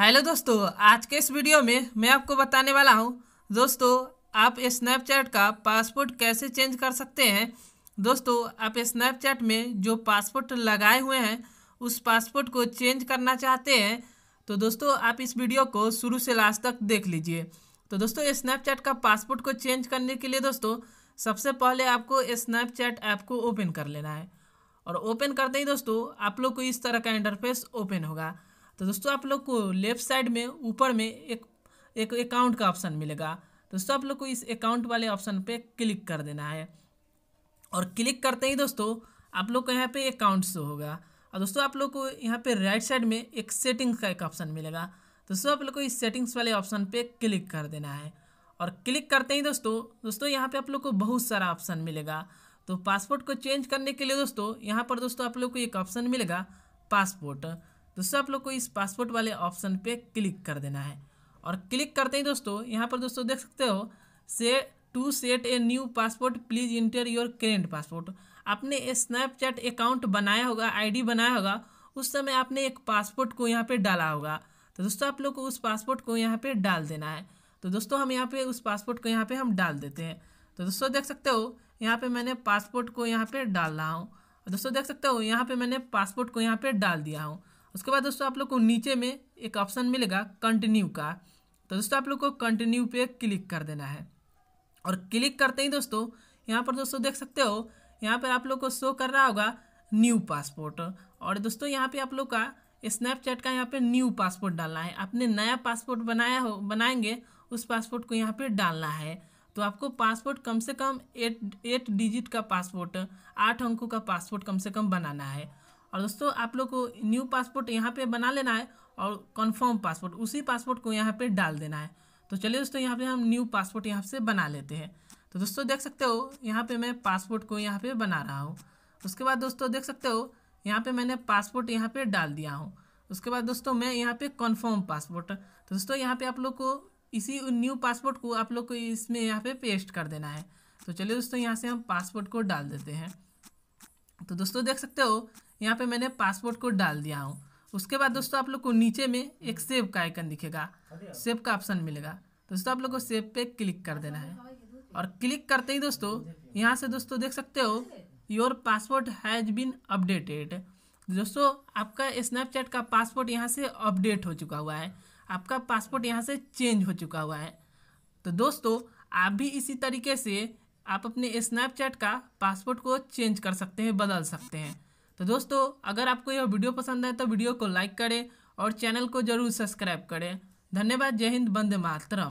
hello दोस्तों आज के इस वीडियो में मैं आपको बताने वाला हूं दोस्तों आप स्नैपचैट का पासपोर्ट कैसे चेंज कर सकते हैं दोस्तों आप स्नैपचैट में जो पासपोर्ट लगाए हुए हैं उस पासपोर्ट को चेंज करना चाहते हैं तो दोस्तों आप इस वीडियो को शुरू से लास्ट तक देख लीजिए तो दोस्तों स्नैपचैट का पासपोर्ट को चेंज करने के लिए दोस्तों सबसे पहले आपको स्नैपचैट ऐप को ओपन कर लेना है और ओपन करते ही दोस्तों आप लोग को इस तरह का इंटरफेस ओपन होगा तो दोस्तों आप लोग को लेफ्ट साइड में ऊपर में एक एक अकाउंट का ऑप्शन मिलेगा दोस्तों आप लोग को इस अकाउंट वाले ऑप्शन पे क्लिक कर देना है और क्लिक करते ही दोस्तों आप लोग को यहाँ पे अकाउंट शो होगा और दोस्तों आप लोग को यहाँ पे राइट साइड में एक सेटिंग्स का एक ऑप्शन मिलेगा दोस्तों आप लोग को इस सेटिंग्स वाले ऑप्शन पे क्लिक कर देना है और क्लिक करते ही दोस्तों दोस्तों यहाँ पे आप लोग को बहुत सारा ऑप्शन मिलेगा तो पासपोर्ट को चेंज करने के लिए दोस्तों यहाँ पर दोस्तों आप लोग को एक ऑप्शन मिलेगा पासपोर्ट दोस्तों आप लोग को इस पासपोर्ट वाले ऑप्शन पे क्लिक कर देना है और क्लिक करते ही दोस्तों यहाँ पर दोस्तों देख सकते हो से to set a new passport please enter your current passport आपने स्नैपचैट अकाउंट बनाया होगा आईडी बनाया होगा उस समय आपने एक पासपोर्ट को यहाँ पे डाला होगा तो दोस्तों आप लोग को उस पासपोर्ट को यहाँ पे डाल देना है तो दोस्तों हम यहाँ पे उस पासपोर्ट को यहाँ पे हम डाल देते हैं तो दोस्तों देख सकते हो यहाँ पे मैंने पासपोर्ट को यहाँ पे डाल रहा हूँ दोस्तों देख सकते हो यहाँ पे मैंने पासपोर्ट को यहाँ पे डाल दिया हूँ उसके बाद दोस्तों आप लोग को नीचे में एक ऑप्शन मिलेगा कंटिन्यू का तो दोस्तों आप लोग को कंटिन्यू पे क्लिक कर देना है और क्लिक करते ही दोस्तों यहाँ पर दोस्तों देख सकते हो यहाँ पर आप लोग को शो कर रहा होगा न्यू पासपोर्ट और दोस्तों यहाँ पे आप लोग का स्नैपचैट का यहाँ पे न्यू पासपोर्ट डालना है आपने नया पासपोर्ट बनाया हो बनाएंगे उस पासपोर्ट को यहाँ पे डालना है तो आपको पासपोर्ट कम से कम एट एट डिजिट का पासपोर्ट आठ अंकों का पासपोर्ट कम से कम बनाना है और दोस्तों आप लोग को न्यू पासपोर्ट यहाँ पे बना लेना है और कन्फर्म पासपोर्ट उसी पासपोर्ट को यहाँ पे डाल देना है तो चलिए दोस्तों यहाँ पे हम न्यू पासपोर्ट यहाँ से बना लेते हैं तो दोस्तों देख सकते हो यहाँ पे मैं पासपोर्ट को यहाँ पे बना रहा हूँ उसके बाद दोस्तों देख सकते हो यहाँ पे मैंने पासपोर्ट यहाँ पे डाल दिया हूँ उसके बाद दोस्तों मैं यहाँ पे कन्फर्म पासपोर्ट तो दोस्तों यहाँ पे आप लोग को इसी न्यू पासपोर्ट को आप लोग को इसमें यहाँ पे पेस्ट कर देना है तो चलिए दोस्तों यहाँ से हम पासपोर्ट को डाल देते हैं तो दोस्तों देख सकते हो यहाँ पे मैंने पासपोर्ट को डाल दिया हूँ उसके बाद दोस्तों आप लोग को नीचे में एक सेव का आइकन दिखेगा सेव का ऑप्शन मिलेगा दोस्तों आप लोग को सेव पे क्लिक कर देना है और क्लिक करते ही दोस्तों यहाँ से दोस्तों देख सकते हो your passport has been updated दोस्तों आपका स्नैपचैट का पासपोर्ट यहाँ से अपडेट हो चुका हुआ है आपका पासपोर्ट यहाँ से चेंज हो चुका हुआ है तो दोस्तों आप भी इसी तरीके से आप अपने स्नैपचैट का पासवर्ड को चेंज कर सकते हैं बदल सकते हैं तो दोस्तों अगर आपको यह वीडियो पसंद आए तो वीडियो को लाइक करें और चैनल को जरूर सब्सक्राइब करें धन्यवाद जय हिंद बंद मातरम